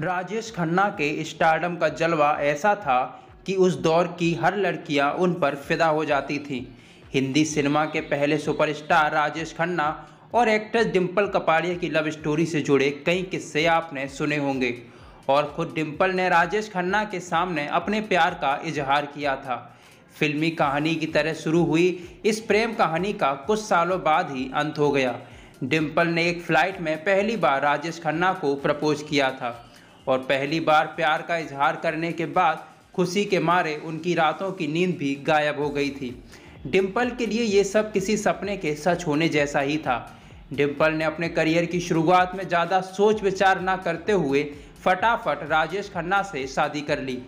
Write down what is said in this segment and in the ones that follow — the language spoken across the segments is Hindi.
राजेश खन्ना के स्टारडम का जलवा ऐसा था कि उस दौर की हर लड़कियां उन पर फिदा हो जाती थीं हिंदी सिनेमा के पहले सुपरस्टार राजेश खन्ना और एक्ट्रेस डिम्पल कपाड़िया की लव स्टोरी से जुड़े कई किस्से आपने सुने होंगे और खुद डिम्पल ने राजेश खन्ना के सामने अपने प्यार का इजहार किया था फिल्मी कहानी की तरह शुरू हुई इस प्रेम कहानी का कुछ सालों बाद ही अंत हो गया डिम्पल ने एक फ्लाइट में पहली बार राजेश खन्ना को प्रपोज किया था और पहली बार प्यार का इजहार करने के बाद खुशी के मारे उनकी रातों की नींद भी गायब हो गई थी डिम्पल के लिए ये सब किसी सपने के सच होने जैसा ही था डिम्पल ने अपने करियर की शुरुआत में ज़्यादा सोच विचार ना करते हुए फटाफट राजेश खन्ना से शादी कर ली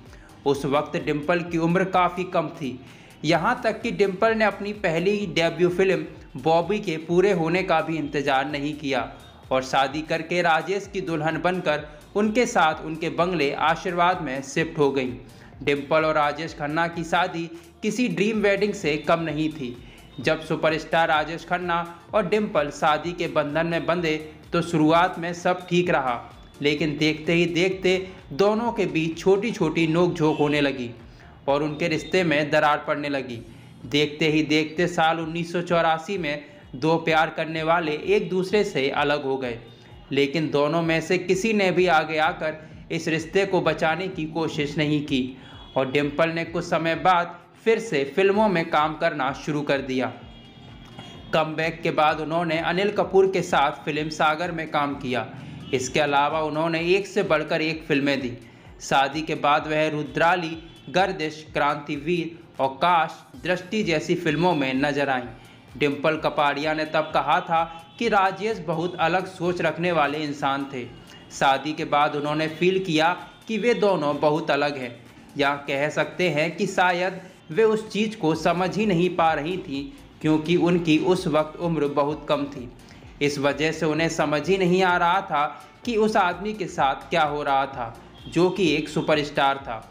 उस वक्त डिम्पल की उम्र काफ़ी कम थी यहाँ तक कि डिम्पल ने अपनी पहली डेब्यू फिल्म बॉबी के पूरे होने का भी इंतज़ार नहीं किया और शादी करके राजेश की दुल्हन बनकर उनके साथ उनके बंगले आशीर्वाद में शिफ्ट हो गई डिम्पल और राजेश खन्ना की शादी किसी ड्रीम वेडिंग से कम नहीं थी जब सुपरस्टार राजेश खन्ना और डिम्पल शादी के बंधन में बंधे तो शुरुआत में सब ठीक रहा लेकिन देखते ही देखते दोनों के बीच छोटी छोटी नोकझोंक होने लगी और उनके रिश्ते में दरार पड़ने लगी देखते ही देखते साल उन्नीस में दो प्यार करने वाले एक दूसरे से अलग हो गए लेकिन दोनों में से किसी ने भी आगे आकर इस रिश्ते को बचाने की कोशिश नहीं की और डिम्पल ने कुछ समय बाद फिर से फिल्मों में काम करना शुरू कर दिया कम के बाद उन्होंने अनिल कपूर के साथ फिल्म सागर में काम किया इसके अलावा उन्होंने एक से बढ़कर एक फिल्में दी शादी के बाद वह रुद्राली गर्दिश क्रांतिवीर और काश दृष्टि जैसी फिल्मों में नजर आईं डिम्पल कपाड़िया ने तब कहा था कि राजेश बहुत अलग सोच रखने वाले इंसान थे शादी के बाद उन्होंने फील किया कि वे दोनों बहुत अलग हैं या कह सकते हैं कि शायद वे उस चीज़ को समझ ही नहीं पा रही थी क्योंकि उनकी उस वक्त उम्र बहुत कम थी इस वजह से उन्हें समझ ही नहीं आ रहा था कि उस आदमी के साथ क्या हो रहा था जो कि एक सुपरस्टार था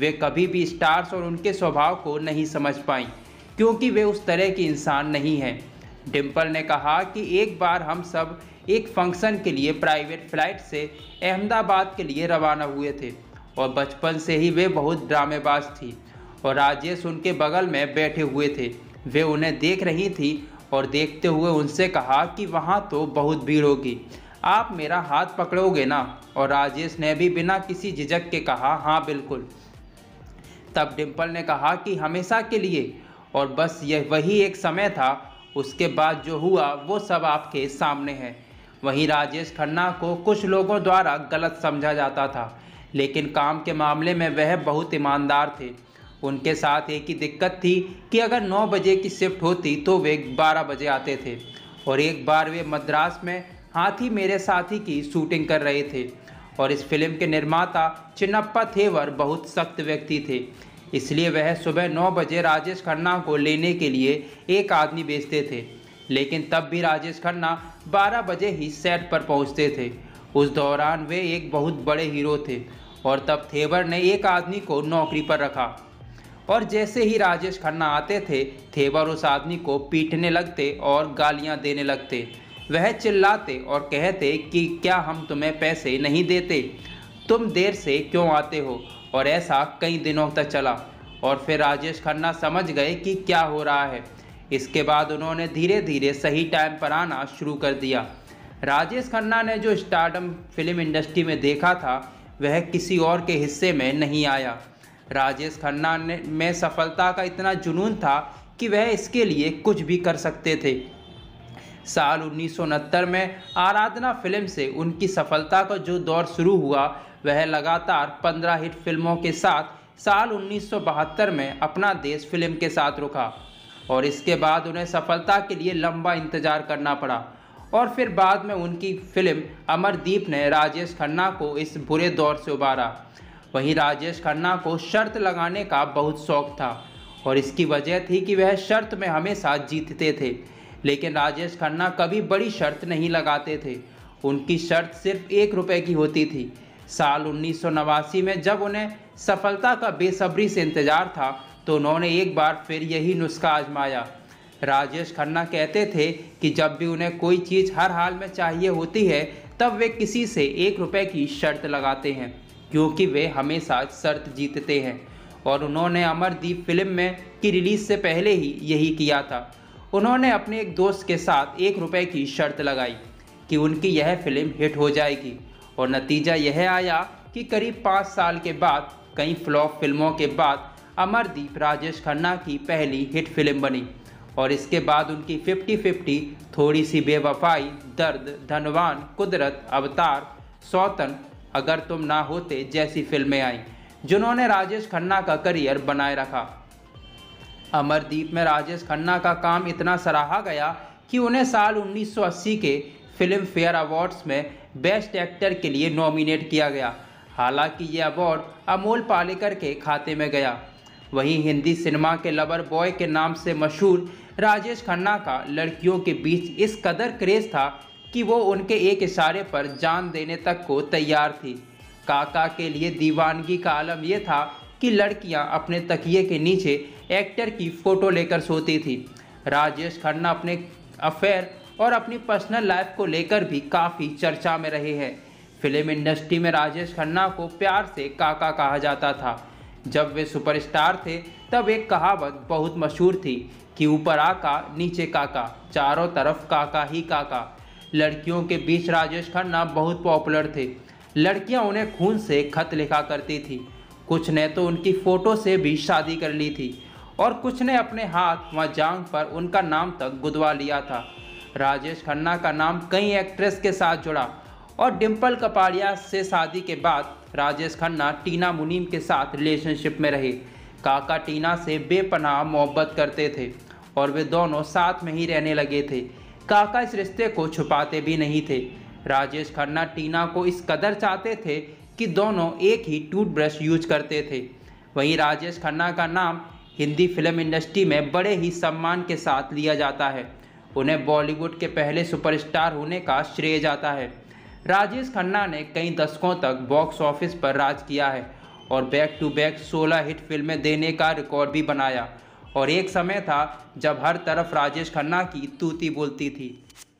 वे कभी भी स्टार्स और उनके स्वभाव को नहीं समझ पाई क्योंकि वे उस तरह के इंसान नहीं हैं डिम्पल ने कहा कि एक बार हम सब एक फंक्शन के लिए प्राइवेट फ्लाइट से अहमदाबाद के लिए रवाना हुए थे और बचपन से ही वे बहुत ड्रामेबाज थी और राजेश उनके बगल में बैठे हुए थे वे उन्हें देख रही थी और देखते हुए उनसे कहा कि वहाँ तो बहुत भीड़ होगी आप मेरा हाथ पकड़ोगे ना और राजेश ने भी बिना किसी झिझक के कहा हाँ बिल्कुल तब डिम्पल ने कहा कि हमेशा के लिए और बस यह वही एक समय था उसके बाद जो हुआ वो सब आपके सामने है वहीं राजेश खन्ना को कुछ लोगों द्वारा गलत समझा जाता था लेकिन काम के मामले में वह बहुत ईमानदार थे उनके साथ एक ही दिक्कत थी कि अगर 9 बजे की शिफ्ट होती तो वे 12 बजे आते थे और एक बार वे मद्रास में हाथी मेरे साथी की शूटिंग कर रहे थे और इस फिल्म के निर्माता चिन्नप्पा थेवर बहुत सख्त व्यक्ति थे इसलिए वह सुबह नौ बजे राजेश खन्ना को लेने के लिए एक आदमी बेचते थे लेकिन तब भी राजेश खन्ना बारह बजे ही सेट पर पहुंचते थे उस दौरान वे एक बहुत बड़े हीरो थे और तब थेबर ने एक आदमी को नौकरी पर रखा और जैसे ही राजेश खन्ना आते थे थेबर उस आदमी को पीटने लगते और गालियां देने लगते वह चिल्लाते और कहते कि क्या हम तुम्हें पैसे नहीं देते तुम देर से क्यों आते हो और ऐसा कई दिनों तक चला और फिर राजेश खन्ना समझ गए कि क्या हो रहा है इसके बाद उन्होंने धीरे धीरे सही टाइम पर आना शुरू कर दिया राजेश खन्ना ने जो स्टारडम फिल्म इंडस्ट्री में देखा था वह किसी और के हिस्से में नहीं आया राजेश खन्ना ने में सफलता का इतना जुनून था कि वह इसके लिए कुछ भी कर सकते थे साल उन्नीस में आराधना फिल्म से उनकी सफलता का जो दौर शुरू हुआ वह लगातार पंद्रह हिट फिल्मों के साथ साल उन्नीस में अपना देश फिल्म के साथ रुका और इसके बाद उन्हें सफलता के लिए लंबा इंतजार करना पड़ा और फिर बाद में उनकी फिल्म अमरदीप ने राजेश खन्ना को इस बुरे दौर से उबारा वहीं राजेश खन्ना को शर्त लगाने का बहुत शौक था और इसकी वजह थी कि वह शर्त में हमेशा जीतते थे लेकिन राजेश खन्ना कभी बड़ी शर्त नहीं लगाते थे उनकी शर्त सिर्फ एक रुपए की होती थी साल उन्नीस में जब उन्हें सफलता का बेसब्री से इंतज़ार था तो उन्होंने एक बार फिर यही नुस्खा आजमाया राजेश खन्ना कहते थे कि जब भी उन्हें कोई चीज़ हर हाल में चाहिए होती है तब वे किसी से एक रुपए की शर्त लगाते हैं क्योंकि वे हमेशा शर्त जीतते हैं और उन्होंने अमरदीप फिल्म में की रिलीज़ से पहले ही यही किया था उन्होंने अपने एक दोस्त के साथ एक रुपये की शर्त लगाई कि उनकी यह फिल्म हिट हो जाएगी और नतीजा यह आया कि करीब पाँच साल के बाद कई फ्लॉप फिल्मों के बाद अमरदीप राजेश खन्ना की पहली हिट फिल्म बनी और इसके बाद उनकी फिफ्टी फिफ्टी थोड़ी सी बेवफाई दर्द धनवान कुदरत अवतार सौतन अगर तुम ना होते जैसी फिल्में आईं जिन्होंने राजेश खन्ना का करियर बनाए रखा अमरदीप में राजेश खन्ना का काम इतना सराहा गया कि उन्हें साल 1980 के फिल्म फेयर अवार्ड्स में बेस्ट एक्टर के लिए नॉमिनेट किया गया हालांकि ये अवार्ड अमोल पालेकर के खाते में गया वहीं हिंदी सिनेमा के लवर बॉय के नाम से मशहूर राजेश खन्ना का लड़कियों के बीच इस कदर क्रेज था कि वो उनके एक इशारे पर जान देने तक को तैयार थी काका के लिए दीवानगी का आलम यह था कि लड़कियां अपने तकिए के नीचे एक्टर की फ़ोटो लेकर सोती थी राजेश खन्ना अपने अफेयर और अपनी पर्सनल लाइफ को लेकर भी काफ़ी चर्चा में रहे हैं फिल्म इंडस्ट्री में राजेश खन्ना को प्यार से काका कहा जाता था जब वे सुपरस्टार थे तब एक कहावत बहुत मशहूर थी कि ऊपर आका नीचे काका चारों तरफ काका ही काका लड़कियों के बीच राजेश खन्ना बहुत पॉपुलर थे लड़कियां उन्हें खून से खत लिखा करती थी कुछ ने तो उनकी फ़ोटो से भी शादी कर ली थी और कुछ ने अपने हाथ व जांग पर उनका नाम तक गुदवा लिया था राजेश खन्ना का नाम कई एक्ट्रेस के साथ जुड़ा और डिम्पल कपाड़िया से शादी के बाद राजेश खन्ना टीना मुनीम के साथ रिलेशनशिप में रहे काका टीना से बेपनाह मोहब्बत करते थे और वे दोनों साथ में ही रहने लगे थे काका इस रिश्ते को छुपाते भी नहीं थे राजेश खन्ना टीना को इस कदर चाहते थे कि दोनों एक ही टूथब्रश यूज करते थे वहीं राजेश खन्ना का नाम हिंदी फिल्म इंडस्ट्री में बड़े ही सम्मान के साथ लिया जाता है उन्हें बॉलीवुड के पहले सुपरस्टार होने का श्रेय जाता है राजेश खन्ना ने कई दशकों तक बॉक्स ऑफिस पर राज किया है और बैक टू बैक 16 हिट फिल्में देने का रिकॉर्ड भी बनाया और एक समय था जब हर तरफ राजेश खन्ना की तूती बोलती थी